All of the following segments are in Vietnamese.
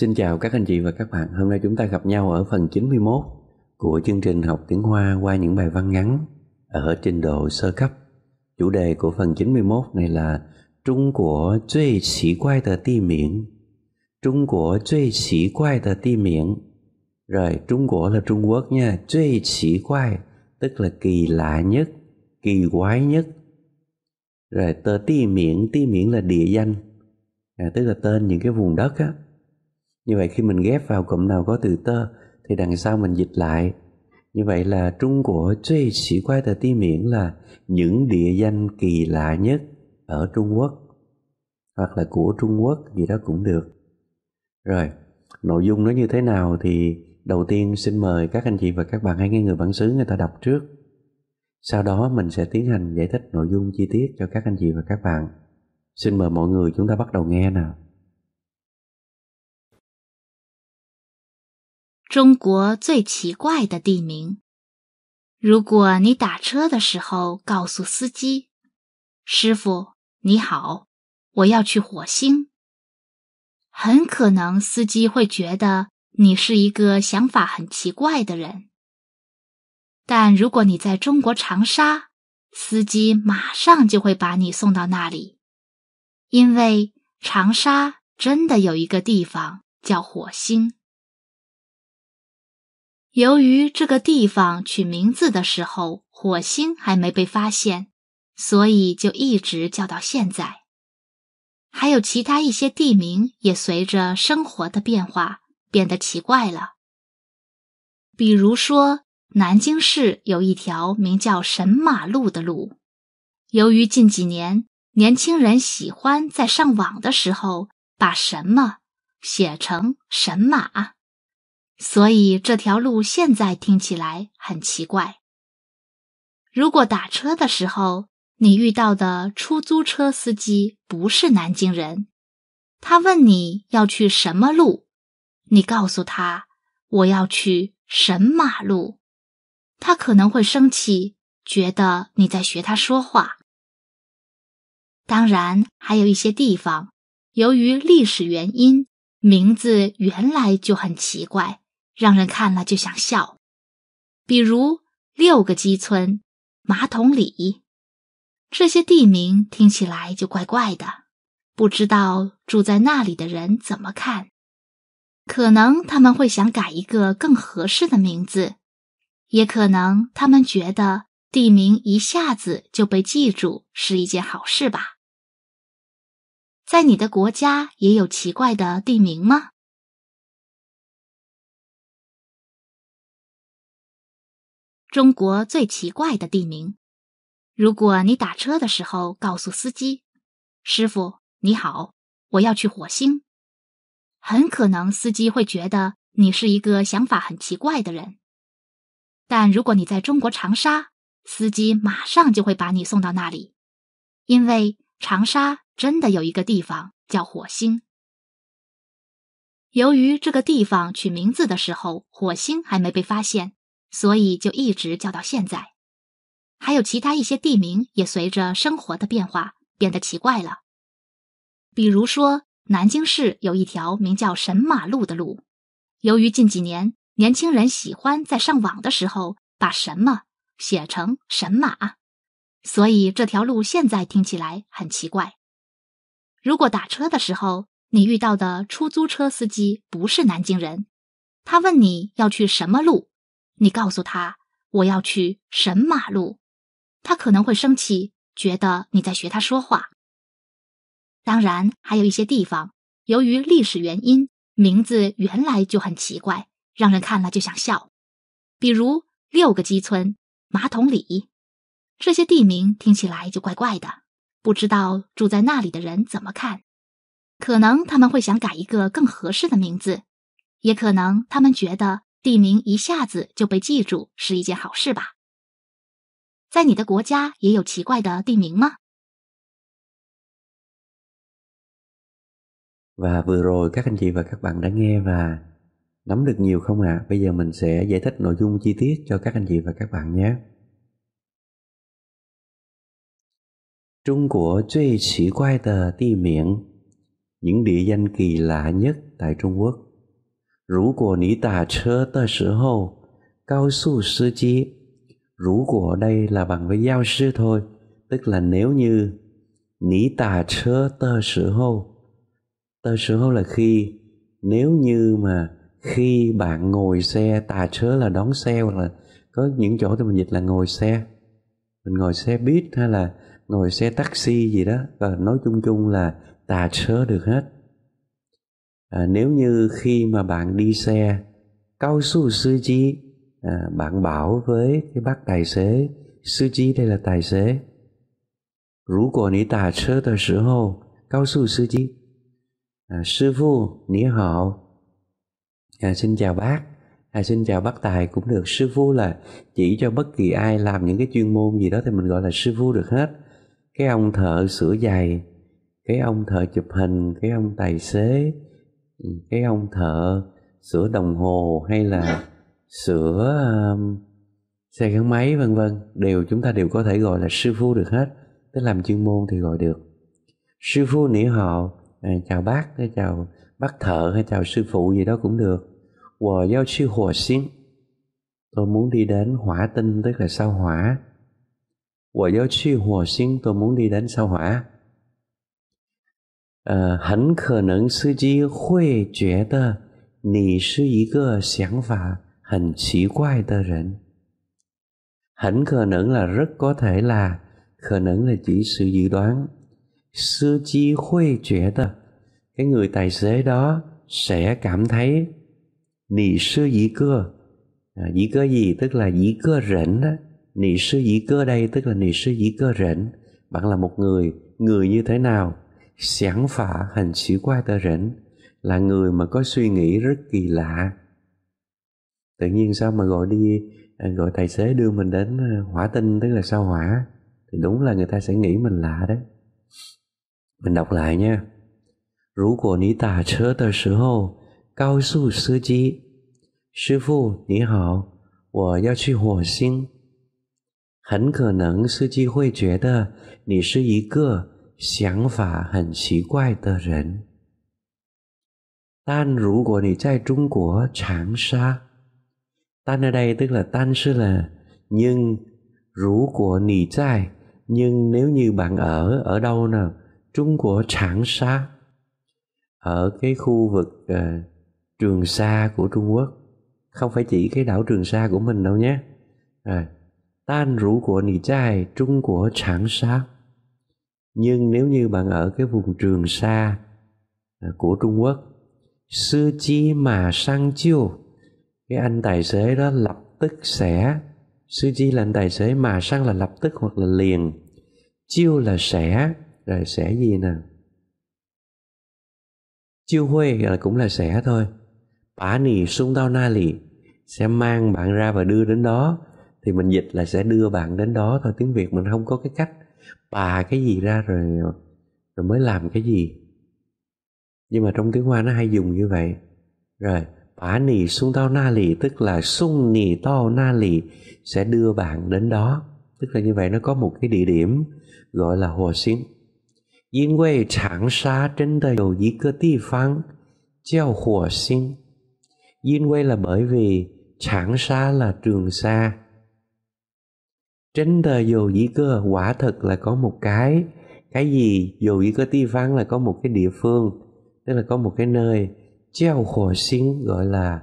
Xin chào các anh chị và các bạn. Hôm nay chúng ta gặp nhau ở phần 91 của chương trình học tiếng Hoa qua những bài văn ngắn ở trình độ sơ cấp. Chủ đề của phần 91 này là Trung Quốc duy sĩ quay tờ ti Miễn. Trung Quốc duy sĩ quay tờ ti Miễn. Rồi, Trung Quốc là Trung Quốc nha. Duy sĩ quay tức là kỳ lạ nhất, kỳ quái nhất. Rồi, tờ ti miệng, ti Miễn là địa danh. À, tức là tên những cái vùng đất á như vậy khi mình ghép vào cụm nào có từ tơ thì đằng sau mình dịch lại. Như vậy là Trung của truy sĩ quay tờ ti miễn là những địa danh kỳ lạ nhất ở Trung Quốc hoặc là của Trung Quốc gì đó cũng được. Rồi, nội dung nó như thế nào thì đầu tiên xin mời các anh chị và các bạn hãy nghe người bản xứ người ta đọc trước. Sau đó mình sẽ tiến hành giải thích nội dung chi tiết cho các anh chị và các bạn. Xin mời mọi người chúng ta bắt đầu nghe nào. 中国最奇怪的地名。如果你打车的时候告诉司机：“师傅，你好，我要去火星。”很可能司机会觉得你是一个想法很奇怪的人。但如果你在中国长沙，司机马上就会把你送到那里，因为长沙真的有一个地方叫火星。由于这个地方取名字的时候，火星还没被发现，所以就一直叫到现在。还有其他一些地名也随着生活的变化变得奇怪了，比如说南京市有一条名叫“神马路”的路，由于近几年年轻人喜欢在上网的时候把什么写成“神马”。所以这条路现在听起来很奇怪。如果打车的时候你遇到的出租车司机不是南京人，他问你要去什么路，你告诉他我要去神马路，他可能会生气，觉得你在学他说话。当然，还有一些地方由于历史原因，名字原来就很奇怪。让人看了就想笑，比如“六个鸡村”“马桶里”这些地名听起来就怪怪的。不知道住在那里的人怎么看？可能他们会想改一个更合适的名字，也可能他们觉得地名一下子就被记住是一件好事吧。在你的国家也有奇怪的地名吗？中国最奇怪的地名。如果你打车的时候告诉司机：“师傅，你好，我要去火星。”很可能司机会觉得你是一个想法很奇怪的人。但如果你在中国长沙，司机马上就会把你送到那里，因为长沙真的有一个地方叫火星。由于这个地方取名字的时候，火星还没被发现。所以就一直叫到现在。还有其他一些地名也随着生活的变化变得奇怪了，比如说南京市有一条名叫“神马路”的路，由于近几年年轻人喜欢在上网的时候把什么写成“神马”，所以这条路现在听起来很奇怪。如果打车的时候你遇到的出租车司机不是南京人，他问你要去什么路。你告诉他我要去神马路，他可能会生气，觉得你在学他说话。当然，还有一些地方由于历史原因，名字原来就很奇怪，让人看了就想笑。比如六个鸡村、马桶里，这些地名听起来就怪怪的。不知道住在那里的人怎么看，可能他们会想改一个更合适的名字，也可能他们觉得。地名一下子就被记住是一件好事吧？在你的国家也有奇怪的地名吗？Và vừa rồi các anh chị và các bạn đã nghe và nắm được nhiều không ạ? À? Bây giờ mình sẽ giải thích nội dung chi tiết cho các anh chị và các bạn nhé. Trung Quốc, những địa danh kỳ lạ nhất tại Trung Quốc đây là bằng với giao sư thôi, tức là nếu như ní tà chớ tơ sử hô. Tơ sử hô là khi, nếu như mà khi bạn ngồi xe, tà chớ là đón xe hoặc là có những chỗ thì mình dịch là ngồi xe. Mình ngồi xe buýt hay là ngồi xe taxi gì đó và nói chung chung là tà chớ được hết à, nếu như khi mà bạn đi xe cao su sư chi à, bạn bảo với cái bác tài xế sư chi đây là tài xế rú của ní tà chơ tờ sứ hồ cao su sư chi à, sư phụ ní họ à, xin chào bác à, xin chào bác tài cũng được sư phụ là chỉ cho bất kỳ ai làm những cái chuyên môn gì đó thì mình gọi là sư phụ được hết cái ông thợ sửa giày cái ông thợ chụp hình cái ông tài xế cái ông thợ sửa đồng hồ hay là sửa um, xe gắn máy vân vân đều chúng ta đều có thể gọi là sư phụ được hết tức làm chuyên môn thì gọi được sư phụ nỉ họ à, chào bác hay chào bác thợ hay chào sư phụ gì đó cũng được hòa giao sư hòa xin tôi muốn đi đến hỏa tinh tức là sao hỏa hòa giao sư hòa xin tôi muốn đi đến sao hỏa 呃，很可能司机会觉得你是一个想法很奇怪的人。Hẳn khờ nẫn là có thể là khờ nẫn là chỉ sự dự đoán. Cái người tài xế đó sẽ cảm thấy nị sư dĩ cơ. gì? Tức là dĩ cơ rỉnh đó. đây tức là nị sư dĩ cơ rỉnh. là một người, như thế nào? 想法很奇怪的人 là người mà có suy nghĩ rất kỳ lạ tự nhiên sao mà gọi đi à, gọi tài xế đưa mình đến à, hỏa tinh tức là sao hỏa thì đúng là người ta sẽ nghĩ mình lạ đấy mình đọc lại nha 如果你打车的时候告诉司机师傅你好我要去火星很可能司机会觉得你是一个想法很奇怪的人。但如果你在中国长沙，但 ở đây tức là 但是 là nhưng 如果你在 nhưng nếu như bạn ở ở đâu nào Trung Quốc Trảng Sa ở cái khu vực uh, Trường Sa của Trung Quốc không phải chỉ cái đảo Trường Sa của mình đâu nhé. Rồi, tan rủ của nị trai Trung Quốc Trường Sa nhưng nếu như bạn ở cái vùng trường sa à, của trung quốc sư chi mà sang chiêu cái anh tài xế đó lập tức sẽ sư chi là anh tài xế mà sang là lập tức hoặc là liền chiêu là sẽ rồi sẽ gì nè chiêu huê là cũng là sẽ thôi bả nì sung tao na lì sẽ mang bạn ra và đưa đến đó thì mình dịch là sẽ đưa bạn đến đó thôi tiếng việt mình không có cái cách bà cái gì ra rồi rồi mới làm cái gì nhưng mà trong tiếng hoa nó hay dùng như vậy rồi bà nì xuống tao na lì tức là sung nì to na lì sẽ đưa bạn đến đó tức là như vậy nó có một cái địa điểm gọi là hồ xín Yên quê Trảng Sa trên đời đầu dĩ cơ ti phán Treo hồ xinh Yên quê là bởi vì Trảng Sa là Trường Sa trên tờ dù dĩ cơ quả thực là có một cái cái gì dù dĩ cơ ti văn là có một cái địa phương tức là có một cái nơi treo khổ xính gọi là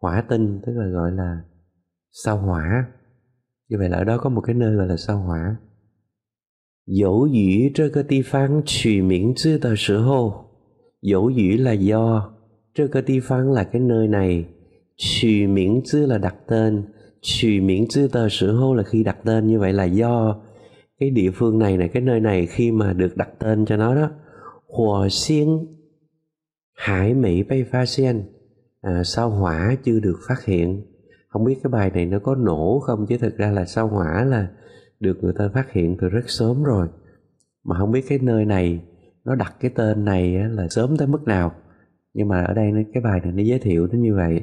hỏa tinh tức là gọi là sao hỏa như vậy là ở đó có một cái nơi gọi là sao hỏa dẫu dĩ trơ cơ ti phán trì miễn chư tờ sửa hô dẫu dĩ là do trơ cơ ti phán là cái nơi này trì miễn chư là đặt tên chỉ miễn chữ tờ sử hô là khi đặt tên như vậy là do cái địa phương này này cái nơi này khi mà được đặt tên cho nó đó hòa xiên hải mỹ bay pha sen à, sao hỏa chưa được phát hiện không biết cái bài này nó có nổ không chứ thực ra là sao hỏa là được người ta phát hiện từ rất sớm rồi mà không biết cái nơi này nó đặt cái tên này là sớm tới mức nào nhưng mà ở đây cái bài này nó giới thiệu nó như vậy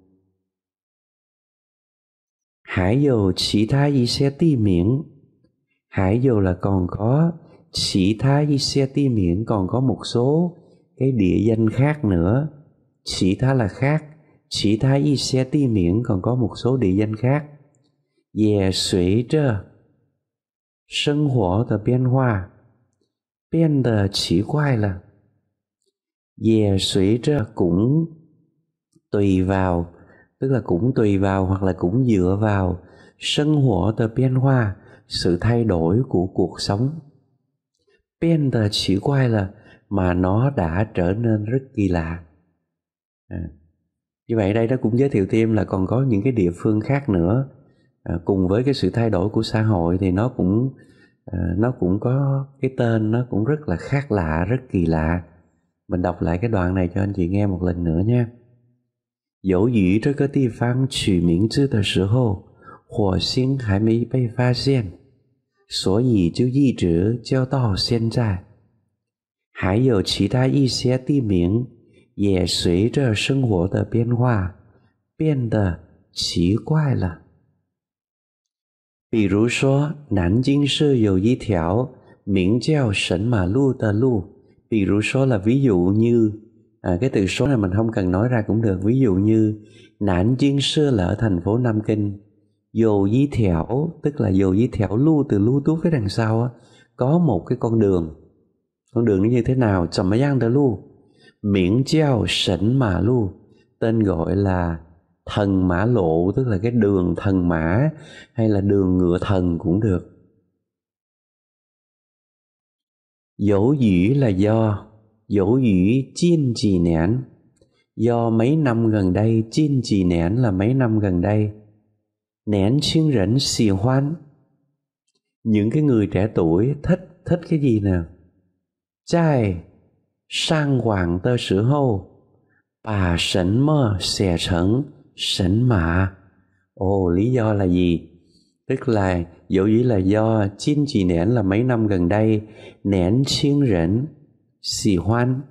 还有其他一些地名，还有 là còn có chỉ tha y xe ti miễn còn có một số cái địa danh khác nữa chỉ tha là khác chỉ tha y xe ti miễn còn có một số địa danh khác về suy trơ sinh hoạt tờ biên hòa biên tờ chỉ quay là về suy trơ cũng tùy vào tức là cũng tùy vào hoặc là cũng dựa vào sân hỏa tờ biên hoa sự thay đổi của cuộc sống biên tờ chỉ quay là mà nó đã trở nên rất kỳ lạ à. như vậy đây nó cũng giới thiệu thêm là còn có những cái địa phương khác nữa à, cùng với cái sự thay đổi của xã hội thì nó cũng à, nó cũng có cái tên nó cũng rất là khác lạ rất kỳ lạ mình đọc lại cái đoạn này cho anh chị nghe một lần nữa nha 由于这个地方取名字的时候，火星还没被发现，所以就一直叫到现在。还有其他一些地名也随着生活的变化变得奇怪了。比如说，南京市有一条名叫“神马路”的路。比如说，了，例如，你。à, cái từ số này mình không cần nói ra cũng được ví dụ như nạn chuyên xưa lỡ thành phố nam kinh dồ di thẻo tức là dồ di thẻo lưu từ lưu tú phía đằng sau á, có một cái con đường con đường nó như thế nào trầm mấy giang tờ lưu miễn treo sảnh mà lưu tên gọi là thần mã lộ tức là cái đường thần mã hay là đường ngựa thần cũng được dẫu dĩ là do dẫu ý chiên trì nén. Do mấy năm gần đây, chiên trì nén là mấy năm gần đây. Nén xuyên rỉnh xì hoan. Những cái người trẻ tuổi thích, thích cái gì nè? Chai, sang hoàng tơ sử hô, bà sỉnh mơ xè sẩn, sỉnh mạ. Ồ, lý do là gì? Tức là dẫu dĩ là do chín chỉ nén là mấy năm gần đây, nén xiên rỉnh 喜欢。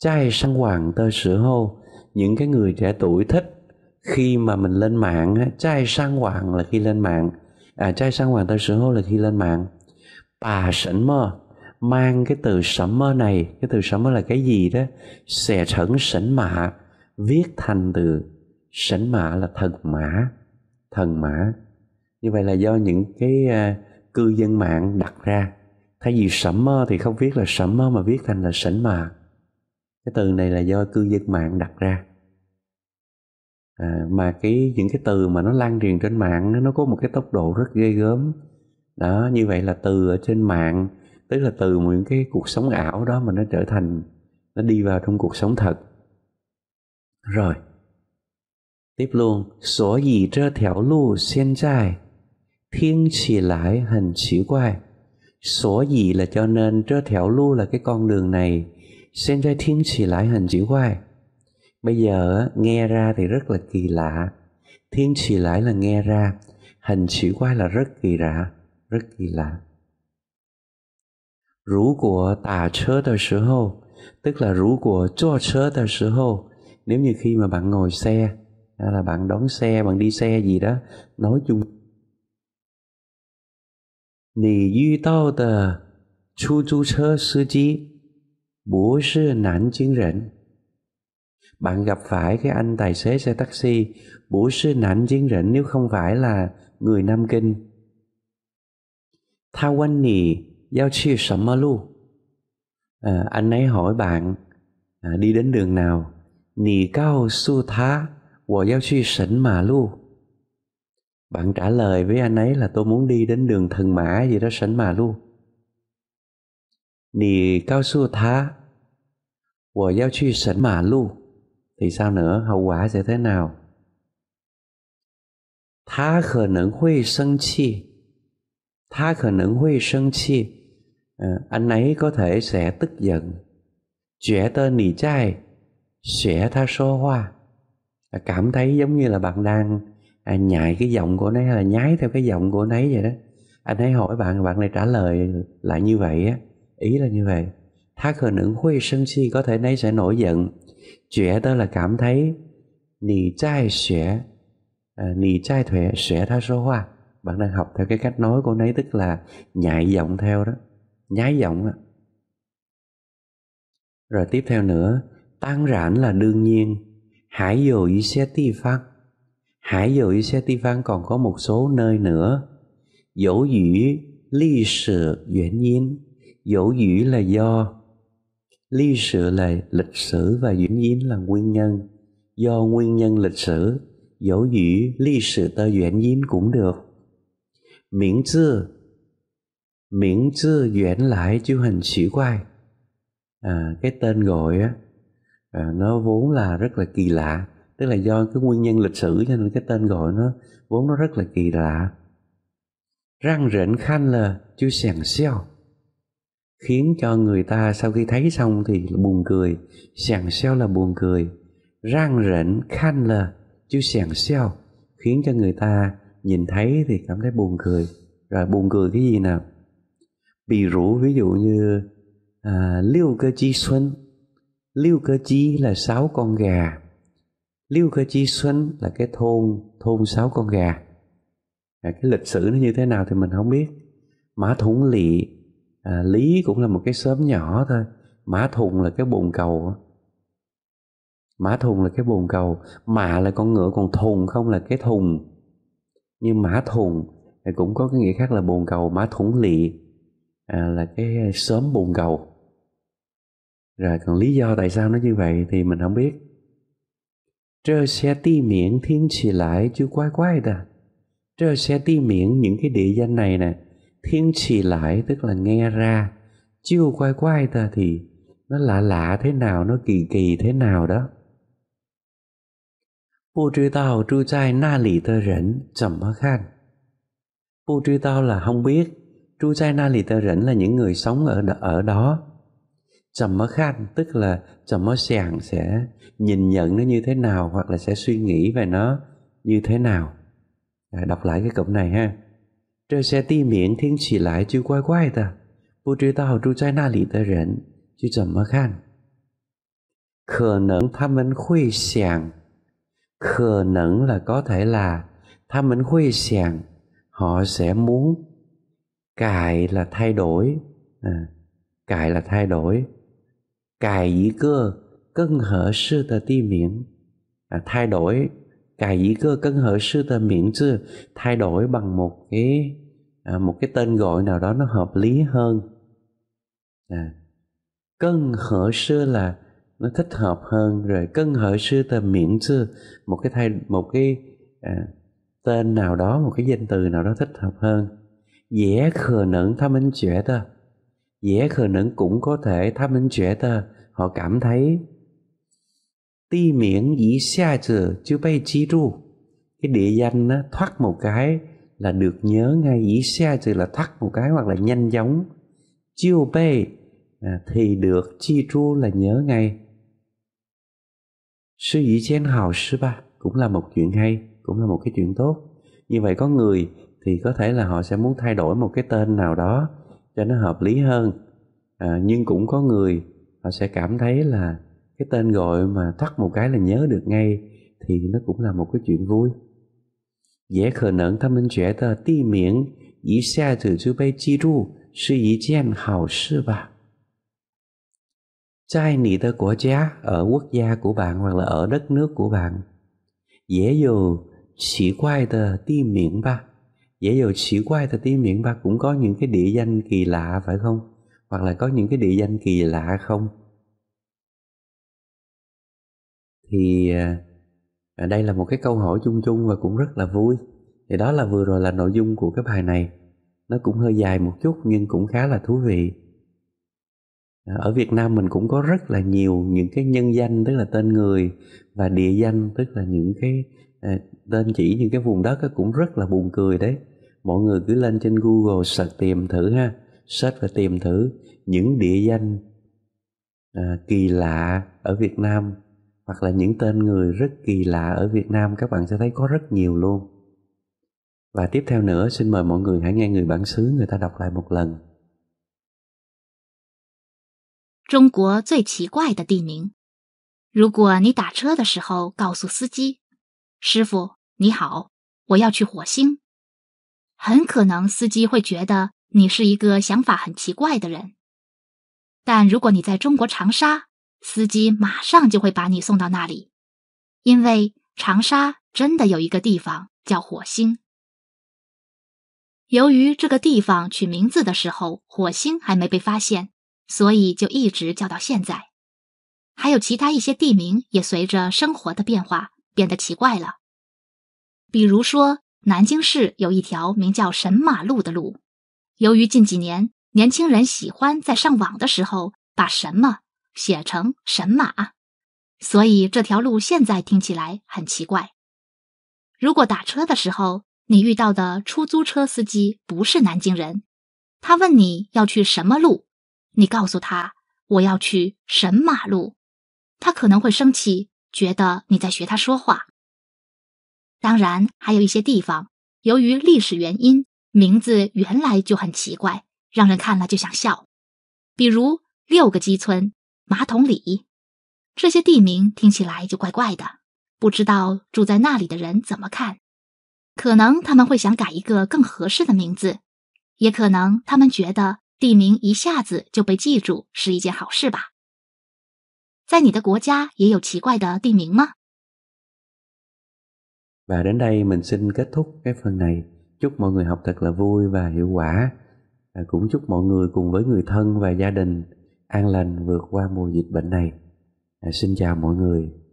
Trai sang hoàng tơ sửa hô những cái người trẻ tuổi thích khi mà mình lên mạng trai sang hoàng là khi lên mạng à trai sang hoàng tơ sửa hô là khi lên mạng bà sẵn mơ mang cái từ sẩm mơ này cái từ sẩm mơ là cái gì đó xẻ thẩn sẩn mạ viết thành từ sẩn mạ là thần mã thần mã như vậy là do những cái uh, cư dân mạng đặt ra thay vì sẩm mơ thì không viết là sẩm mơ mà viết thành là sảnh mà cái từ này là do cư dân mạng đặt ra à, mà cái những cái từ mà nó lan truyền trên mạng nó có một cái tốc độ rất ghê gớm đó như vậy là từ ở trên mạng tức là từ một những cái cuộc sống ảo đó mà nó trở thành nó đi vào trong cuộc sống thật rồi tiếp luôn sổ gì trơ thẻo lu xiên dài thiên chỉ lại hình chỉ quay 所以 là cho nên trơ thẻo lưu là cái con đường này sen trai thiên chỉ lại hành chỉ hoài bây giờ nghe ra thì rất là kỳ lạ thiên chỉ lại là nghe ra hình chữ hoài là rất kỳ lạ rất kỳ lạ 如果打车的时候 tức là rủ của cho sơ ta sơ hô nếu như khi mà bạn ngồi xe hay là bạn đón xe bạn đi xe gì đó nói chung 你遇到的出租车司机不是南京人。Bạn gặp phải cái anh tài xế xe taxi bố sư nản chiến rỉnh nếu không phải là người Nam Kinh. Tha quanh nì giao chi sầm mơ lu. anh ấy hỏi bạn à, đi đến đường nào. Nì cao su thá và giao chi sỉnh mà lu bạn trả lời với anh ấy là tôi muốn đi đến đường thần mã gì đó sảnh mà luôn nì cao su thá của giao truy sẵn mà luôn thì sao nữa hậu quả sẽ thế nào Tha khả năng huy sân chi Tha khả năng huy sân chi à, Anh ấy có thể sẽ tức giận Chuyện tơ nỉ chai Sẽ tha số hoa à, Cảm thấy giống như là bạn đang à, nhại cái giọng của nấy hay là nhái theo cái giọng của nấy vậy đó anh ấy hỏi bạn bạn lại trả lời lại như vậy á ý là như vậy Tha khẩn ứng huy sân si có thể nấy sẽ nổi giận Chuyện đó là cảm thấy Nì trai xẻ à, Nì trai thuệ xẻ ra số hoa Bạn đang học theo cái cách nói của nấy Tức là nhại giọng theo đó Nhái giọng đó. Rồi tiếp theo nữa Tăng rãn là đương nhiên Hải dồ xe ti phát hải dụ xe ti văn còn có một số nơi nữa dẫu dĩ ly sự duyên nhiên dẫu dĩ là do ly sự là lịch sử và duyên nhiên là nguyên nhân do nguyên nhân lịch sử dẫu dĩ ly sự tơ duyên nhiên cũng được miễn chưa miễn chưa duyên lại chứ hình sĩ quay à, cái tên gọi á à, nó vốn là rất là kỳ lạ tức là do cái nguyên nhân lịch sử cho nên cái tên gọi nó vốn nó rất là kỳ lạ răng rện khanh là chú sèn xeo khiến cho người ta sau khi thấy xong thì buồn cười sèn xeo là buồn cười răng rện khanh là chú sèn xeo khiến cho người ta nhìn thấy thì cảm thấy buồn cười rồi buồn cười cái gì nào bị rủ ví dụ như à, liêu cơ chi xuân liêu cơ chi là sáu con gà Liêu Cơ Chi Xuân là cái thôn thôn sáu con gà à, cái lịch sử nó như thế nào thì mình không biết Mã Thủng Lị à, Lý cũng là một cái xóm nhỏ thôi Mã Thùng là cái bồn cầu Mã Thùng là cái bồn cầu Mã là con ngựa còn Thùng không là cái thùng Nhưng Mã Thùng thì cũng có cái nghĩa khác là bồn cầu Mã Thủng Lị à, là cái xóm bồn cầu Rồi còn lý do tại sao nó như vậy thì mình không biết 这些地名听起来就怪怪的。这些地名 những cái địa danh này nè, thiên chỉ lại tức là nghe ra, chiêu quay quay ta thì nó lạ lạ thế nào, nó kỳ kỳ thế nào đó. 不知道住在那里的人怎么看？不知道 là không biết, tru trai na lì tơ rỉnh là những người sống ở ở đó trầm mở khanh tức là trầm mở sàng sẽ nhìn nhận nó như thế nào hoặc là sẽ suy nghĩ về nó như thế nào à, đọc lại cái cụm này ha trời sẽ ti miệng thiên chỉ lại chứ quay quay ta bố trí tao trụ trái na lì tờ rện chứ trầm mở khanh 可能他们会想，可能 là có thể là, ta mình huy sàng, họ sẽ muốn, cải là thay đổi, à, cải là thay đổi, 改一个更合适的地名 à, thay đổi cài đổi bằng một cái à, một cái tên gọi nào đó nó hợp lý hơn à, cân hợp sư là nó thích hợp hơn rồi cân hợp sư từ miệng sư một cái thay một cái à, tên nào đó một cái danh từ nào đó thích hợp hơn dễ khờ nẫn tham anh chuyện ta dễ cũng có thể 他们觉得 họ cảm thấy ti cái địa danh thoát một cái là được nhớ ngay dĩ xe trừ là thoát một cái hoặc là nhanh chóng. chiêu bê à, thì được chi ru là nhớ ngay sư dĩ chén hào sư ba cũng là một chuyện hay cũng là một cái chuyện tốt như vậy có người thì có thể là họ sẽ muốn thay đổi một cái tên nào đó cho nó hợp lý hơn à, nhưng cũng có người họ sẽ cảm thấy là cái tên gọi mà thắt một cái là nhớ được ngay thì nó cũng là một cái chuyện vui dễ khờ nẫn ta mình trẻ ta ti miệng ý xa thử chú bay chi ru sư ý chen hào sư bà trai nị tơ của giá ở quốc gia của bạn hoặc là ở đất nước của bạn dễ dù chỉ quay tờ ti miệng ba dễ dầu sĩ quay thì tiếng miệng ba cũng có những cái địa danh kỳ lạ phải không hoặc là có những cái địa danh kỳ lạ không thì à, à, đây là một cái câu hỏi chung chung và cũng rất là vui thì đó là vừa rồi là nội dung của cái bài này nó cũng hơi dài một chút nhưng cũng khá là thú vị à, ở việt nam mình cũng có rất là nhiều những cái nhân danh tức là tên người và địa danh tức là những cái à, tên chỉ những cái vùng đất cũng rất là buồn cười đấy mọi người cứ lên trên google search tìm thử ha search và tìm thử những địa danh à, kỳ lạ ở việt nam hoặc là những tên người rất kỳ lạ ở việt nam các bạn sẽ thấy có rất nhiều luôn và tiếp theo nữa xin mời mọi người hãy nghe người bản xứ người ta đọc lại một lần Trung Quốc, địa danh kỳ 中国最奇怪的地名。如果你打车的时候告诉司机：“师傅，你好，我要去火星。”很可能司机会觉得你是一个想法很奇怪的人，但如果你在中国长沙，司机马上就会把你送到那里，因为长沙真的有一个地方叫火星。由于这个地方取名字的时候火星还没被发现，所以就一直叫到现在。还有其他一些地名也随着生活的变化变得奇怪了，比如说。南京市有一条名叫神马路的路，由于近几年年轻人喜欢在上网的时候把什么写成神马，所以这条路现在听起来很奇怪。如果打车的时候你遇到的出租车司机不是南京人，他问你要去什么路，你告诉他我要去神马路，他可能会生气，觉得你在学他说话。当然，还有一些地方，由于历史原因，名字原来就很奇怪，让人看了就想笑。比如六个鸡村、马桶里，这些地名听起来就怪怪的。不知道住在那里的人怎么看？可能他们会想改一个更合适的名字，也可能他们觉得地名一下子就被记住是一件好事吧。在你的国家也有奇怪的地名吗？Và đến đây mình xin kết thúc cái phần này. Chúc mọi người học thật là vui và hiệu quả. Và cũng chúc mọi người cùng với người thân và gia đình an lành vượt qua mùa dịch bệnh này. À, xin chào mọi người.